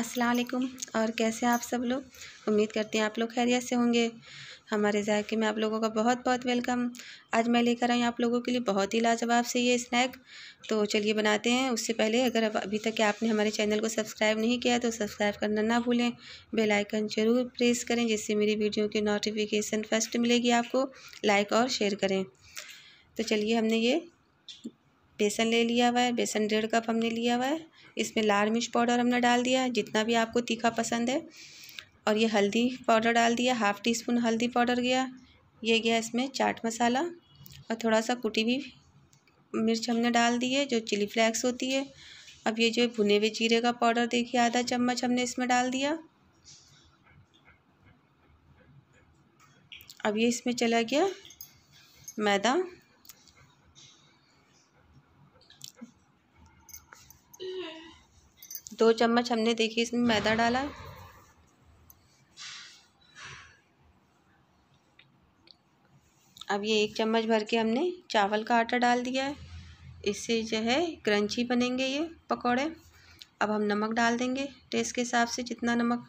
अस्सलाम वालेकुम और कैसे आप सब लोग उम्मीद करते हैं आप लोग खैरियत से होंगे हमारे जायके में आप लोगों का बहुत बहुत वेलकम आज मैं लेकर आई आप लोगों के लिए बहुत ही लाजवाब से ये स्नैक तो चलिए बनाते हैं उससे पहले अगर अभी तक आपने हमारे चैनल को सब्सक्राइब नहीं किया तो सब्सक्राइब करना ना भूलें बेल आइकन ज़रूर प्रेस करें जिससे मेरी वीडियो की नोटिफिकेशन फर्स्ट मिलेगी आपको लाइक और शेयर करें तो चलिए हमने ये बेसन ले लिया हुआ है बेसन डेढ़ कप हमने लिया हुआ है इसमें लाल मिर्च पाउडर हमने डाल दिया है जितना भी आपको तीखा पसंद है और ये हल्दी पाउडर डाल दिया हाफ़ टी स्पून हल्दी पाउडर गया ये गया इसमें चाट मसाला और थोड़ा सा कुटी हुई मिर्च हमने डाल दी है जो चिली फ्लैक्स होती है अब ये जो भुने हुए जीरे का पाउडर देखिए आधा चम्मच हमने इसमें डाल दिया अब ये इसमें चला गया मैदा दो चम्मच हमने देखिए इसमें मैदा डाला अब ये एक चम्मच भर के हमने चावल का आटा डाल दिया है इससे जो है क्रंची बनेंगे ये पकौड़े अब हम नमक डाल देंगे टेस्ट के हिसाब से जितना नमक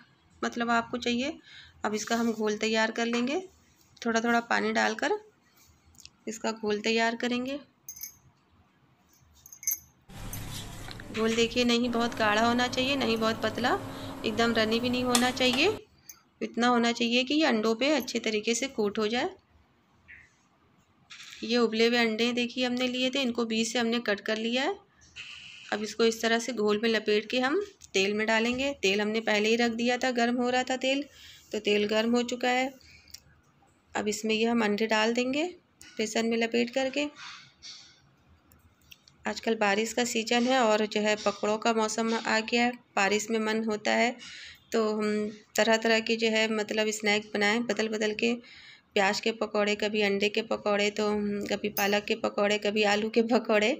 मतलब आपको चाहिए अब इसका हम घोल तैयार कर लेंगे थोड़ा थोड़ा पानी डालकर इसका घोल तैयार करेंगे घोल देखिए नहीं बहुत गाढ़ा होना चाहिए नहीं बहुत पतला एकदम रनी भी नहीं होना चाहिए इतना होना चाहिए कि ये अंडों पे अच्छे तरीके से कोट हो जाए ये उबले हुए अंडे देखिए हमने लिए थे इनको बीच से हमने कट कर लिया है अब इसको इस तरह से घोल में लपेट के हम तेल में डालेंगे तेल हमने पहले ही रख दिया था गर्म हो रहा था तेल तो तेल गर्म हो चुका है अब इसमें ये हम अंडे डाल देंगे बेसन में लपेट करके आजकल बारिश का सीज़न है और जो है पकौड़ों का मौसम आ गया है बारिश में मन होता है तो हम तरह तरह के जो है मतलब स्नैक बनाएं बदल बदल के प्याज के पकौड़े कभी अंडे के पकौड़े तो कभी पालक के पकौड़े कभी आलू के पकौड़े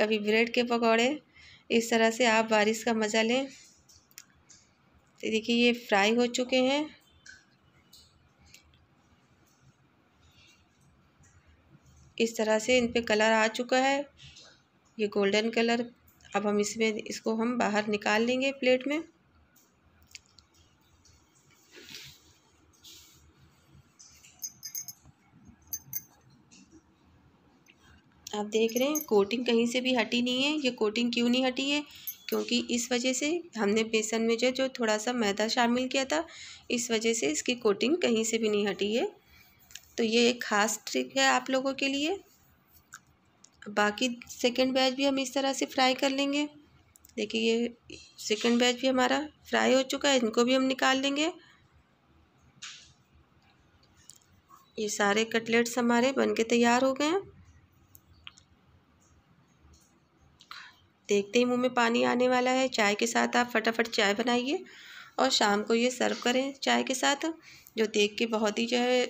कभी ब्रेड के पकौड़े इस तरह से आप बारिश का मज़ा लें तो देखिए ये फ्राई हो चुके हैं इस तरह से इन पर कलर आ चुका है ये गोल्डन कलर अब हम इसमें इसको हम बाहर निकाल लेंगे प्लेट में आप देख रहे हैं कोटिंग कहीं से भी हटी नहीं है ये कोटिंग क्यों नहीं हटी है क्योंकि इस वजह से हमने बेसन में जो जो थोड़ा सा मैदा शामिल किया था इस वजह से इसकी कोटिंग कहीं से भी नहीं हटी है तो ये एक ख़ास ट्रिक है आप लोगों के लिए बाकी सेकेंड बैच भी हम इस तरह से फ्राई कर लेंगे देखिए ये सेकेंड बैच भी हमारा फ्राई हो चुका है इनको भी हम निकाल लेंगे ये सारे कटलेट्स हमारे बन के तैयार हो गए हैं देखते ही मुंह में पानी आने वाला है चाय के साथ आप फटाफट चाय बनाइए और शाम को ये सर्व करें चाय के साथ जो देख के बहुत ही जो है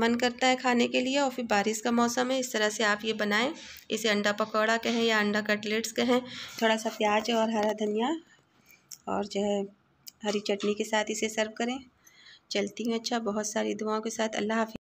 मन करता है खाने के लिए और फिर बारिश का मौसम है इस तरह से आप ये बनाएं इसे अंडा पकौड़ा कहें या अंडा कटलेट्स कहें थोड़ा सा प्याज और हरा धनिया और जो है हरी चटनी के साथ इसे सर्व करें चलती हूँ अच्छा बहुत सारी दुआओं के साथ अल्लाह हाफि